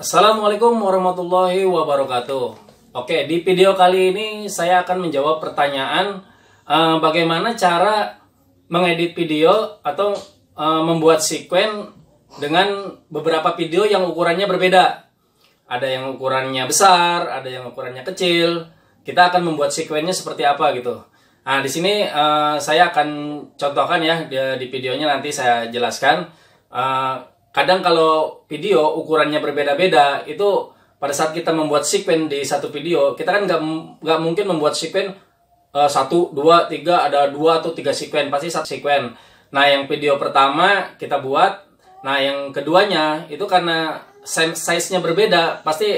Assalamualaikum warahmatullahi wabarakatuh. Oke, di video kali ini saya akan menjawab pertanyaan eh, bagaimana cara mengedit video atau eh, membuat sequence dengan beberapa video yang ukurannya berbeda. Ada yang ukurannya besar, ada yang ukurannya kecil. Kita akan membuat sekuennya seperti apa gitu. Nah, di sini eh, saya akan contohkan ya di, videonya nanti saya jelaskan kadang kalau video ukurannya berbeda-beda itu pada saat kita membuat sequence di satu video kita kan nggak mungkin membuat sequence uh, satu dua tiga ada dua atau tiga sequence pasti satu sequence nah yang video pertama kita buat nah yang keduanya itu karena size nya berbeda pasti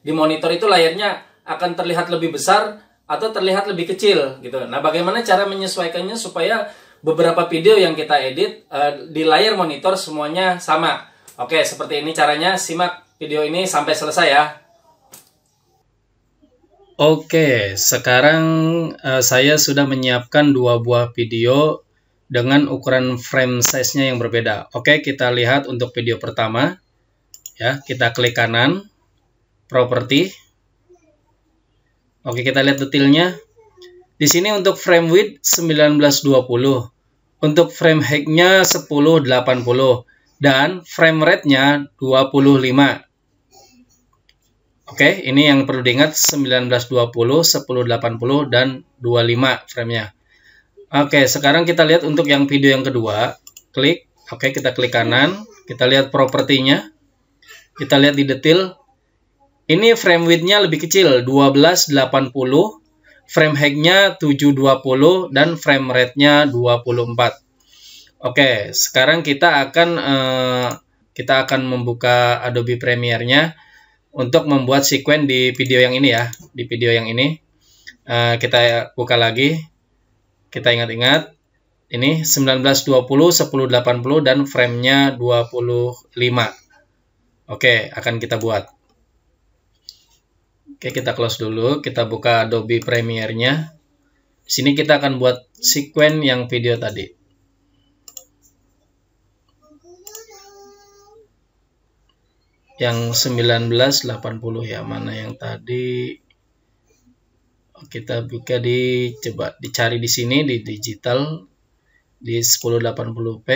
di monitor itu layarnya akan terlihat lebih besar atau terlihat lebih kecil gitu nah bagaimana cara menyesuaikannya supaya beberapa video yang kita edit uh, di layar monitor semuanya sama. Oke, seperti ini caranya. Simak video ini sampai selesai ya. Oke, sekarang uh, saya sudah menyiapkan dua buah video dengan ukuran frame size-nya yang berbeda. Oke, kita lihat untuk video pertama. Ya, kita klik kanan, property. Oke, kita lihat detailnya. Di sini untuk frame width 1920, untuk frame height-nya 1080 dan frame rate-nya 25. Oke, ini yang perlu diingat 1920, 1080 dan 25 frame-nya. Oke, sekarang kita lihat untuk yang video yang kedua. Klik, oke kita klik kanan, kita lihat propertinya. Kita lihat di detail. Ini frame width-nya lebih kecil, 1280 frame hack-nya 720 dan frame rate-nya 24. Oke, sekarang kita akan eh, kita akan membuka Adobe Premiere-nya untuk membuat sequence di video yang ini ya, di video yang ini. Eh, kita buka lagi. Kita ingat-ingat ini 1920 1080 dan frame-nya 25. Oke, akan kita buat. Oke, kita close dulu. Kita buka Adobe Premiere-nya. Sini kita akan buat sequen yang video tadi. Yang 1980 ya, mana yang tadi kita buka di coba dicari di sini di digital di 1080p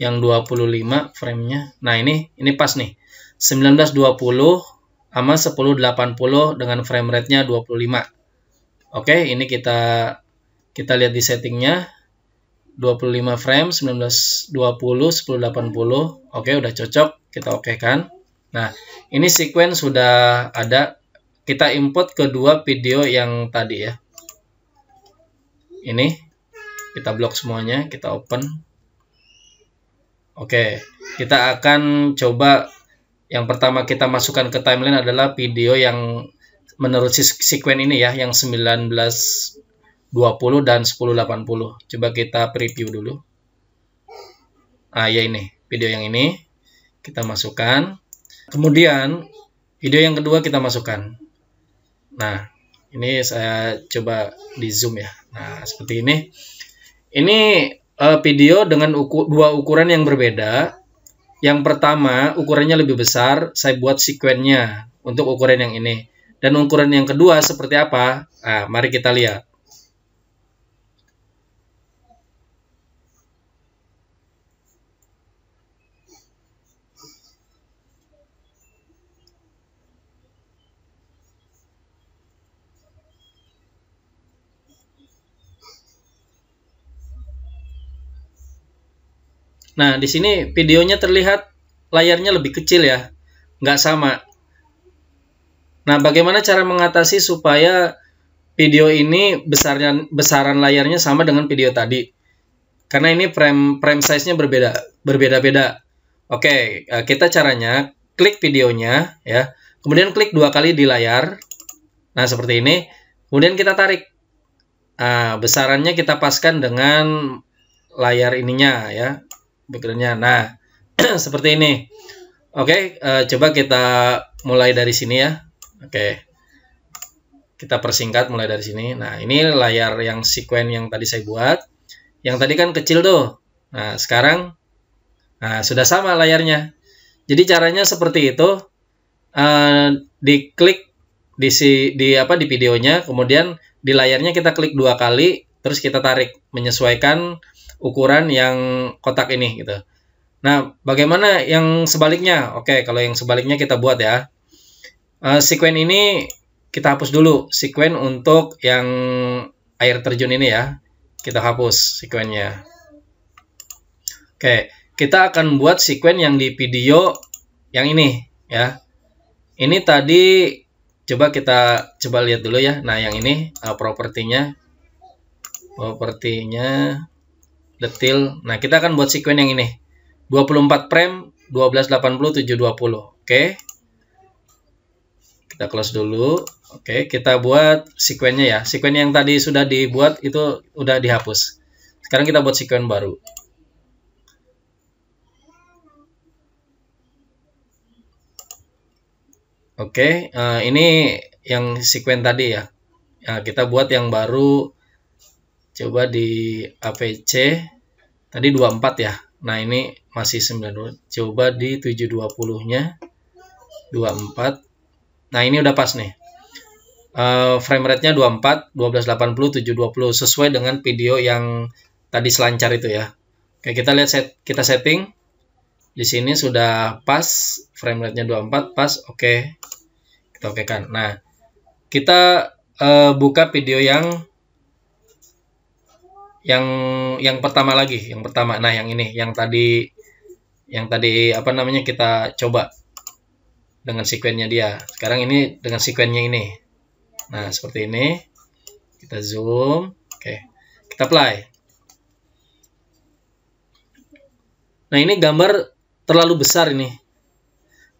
yang 25 framenya nah ini ini pas nih 1920 sama 1080 dengan frame rate-nya 25. Oke, ini kita kita lihat di settingnya 25 frame 1920 1080. Oke, udah cocok, kita oke kan. Nah, ini sequence sudah ada. Kita input kedua video yang tadi ya. Ini kita blok semuanya, kita open. Oke, kita akan coba yang pertama kita masukkan ke timeline adalah video yang menurut sekuen ini ya, yang 1920 dan 1080. Coba kita preview dulu. Ah ya ini, video yang ini kita masukkan. Kemudian video yang kedua kita masukkan. Nah, ini saya coba di zoom ya. Nah, seperti ini. Ini eh, video dengan uku dua ukuran yang berbeda. Yang pertama, ukurannya lebih besar, saya buat sekuennya untuk ukuran yang ini. Dan ukuran yang kedua seperti apa? Nah, mari kita lihat. Nah, di sini videonya terlihat layarnya lebih kecil ya, nggak sama. Nah, bagaimana cara mengatasi supaya video ini besarnya besaran layarnya sama dengan video tadi? Karena ini frame frame size-nya berbeda berbeda-beda. Oke, eh, kita caranya klik videonya ya, kemudian klik dua kali di layar. Nah, seperti ini. Kemudian kita tarik. Nah, besarannya kita paskan dengan layar ininya ya, backgroundnya. Nah, seperti ini. Oke, okay, uh, eh, coba kita mulai dari sini ya. Oke, okay. kita persingkat mulai dari sini. Nah, ini layar yang sequen yang tadi saya buat. Yang tadi kan kecil tuh. Nah, sekarang nah, sudah sama layarnya. Jadi caranya seperti itu. Uh, eh, klik di si di apa di videonya, kemudian di layarnya kita klik dua kali, terus kita tarik menyesuaikan ukuran yang kotak ini gitu. Nah, bagaimana yang sebaliknya? Oke, kalau yang sebaliknya kita buat ya. Uh, eh, sekuen ini kita hapus dulu. Sekuen untuk yang air terjun ini ya. Kita hapus sekuennya. Oke, kita akan buat sekuen yang di video yang ini ya. Ini tadi coba kita coba lihat dulu ya. Nah, yang ini uh, propertinya propertinya detil. Nah, kita akan buat sekuen yang ini. 24 frame 1280 720. Oke. Okay. Kita close dulu. Oke, okay, kita buat sekuennya ya. Sekuen yang tadi sudah dibuat itu udah dihapus. Sekarang kita buat sekuen baru. Oke, okay, uh, eh, ini yang sekuen tadi ya. Nah, kita buat yang baru coba di APC tadi 24 ya nah ini masih 90. coba di 720 nya 24 nah ini udah pas nih uh, frame rate nya 24 1280 720 sesuai dengan video yang tadi selancar itu ya Oke kita lihat set kita setting di sini sudah pas frame rate nya 24 pas oke okay. kita oke kan nah kita uh, buka video yang yang yang pertama lagi yang pertama nah yang ini yang tadi yang tadi apa namanya kita coba dengan sekuennya dia sekarang ini dengan sekuennya ini nah seperti ini kita zoom oke kita play nah ini gambar terlalu besar ini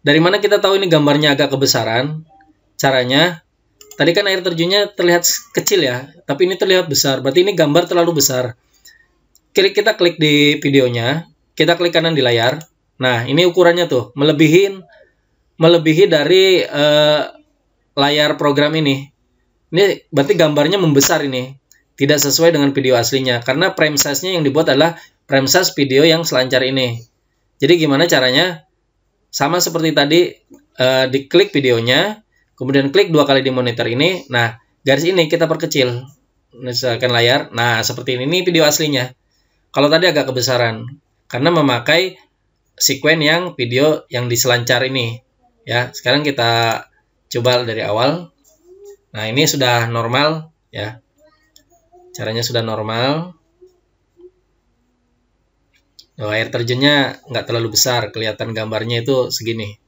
dari mana kita tahu ini gambarnya agak kebesaran caranya Tadi kan air terjunnya terlihat kecil ya, tapi ini terlihat besar. Berarti ini gambar terlalu besar. Klik kita klik di videonya, kita klik kanan di layar. Nah, ini ukurannya tuh melebihi melebihi dari uh, layar program ini. Ini berarti gambarnya membesar ini. Tidak sesuai dengan video aslinya karena frame size-nya yang dibuat adalah frame size video yang selancar ini. Jadi gimana caranya? Sama seperti tadi, uh, diklik videonya, Kemudian klik dua kali di monitor ini. Nah, garis ini kita perkecil. Misalkan layar. Nah, seperti ini, ini video aslinya. Kalau tadi agak kebesaran karena memakai sekuen yang video yang diselancar ini. Ya, sekarang kita coba dari awal. Nah, ini sudah normal ya. Caranya sudah normal. Oh, air terjunnya nggak terlalu besar, kelihatan gambarnya itu segini.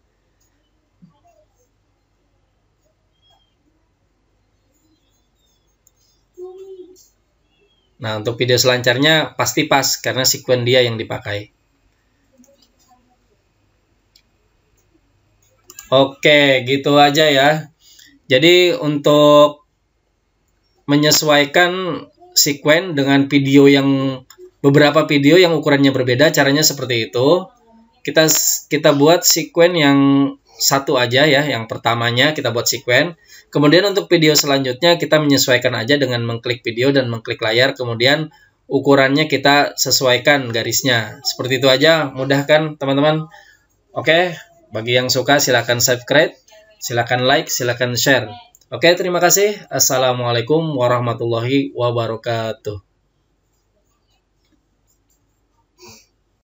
Nah, untuk video selancarnya pasti pas karena sekuen dia yang dipakai. Oke, gitu aja ya. Jadi untuk menyesuaikan sekuen dengan video yang beberapa video yang ukurannya berbeda, caranya seperti itu. Kita kita buat sekuen yang satu aja ya, yang pertamanya kita buat sequence. Kemudian untuk video selanjutnya kita menyesuaikan aja dengan mengklik video dan mengklik layar, kemudian ukurannya kita sesuaikan garisnya. Seperti itu aja, mudah kan teman-teman? Oke, bagi yang suka silahkan subscribe, silahkan like, silahkan share. Oke, terima kasih. Assalamualaikum warahmatullahi wabarakatuh.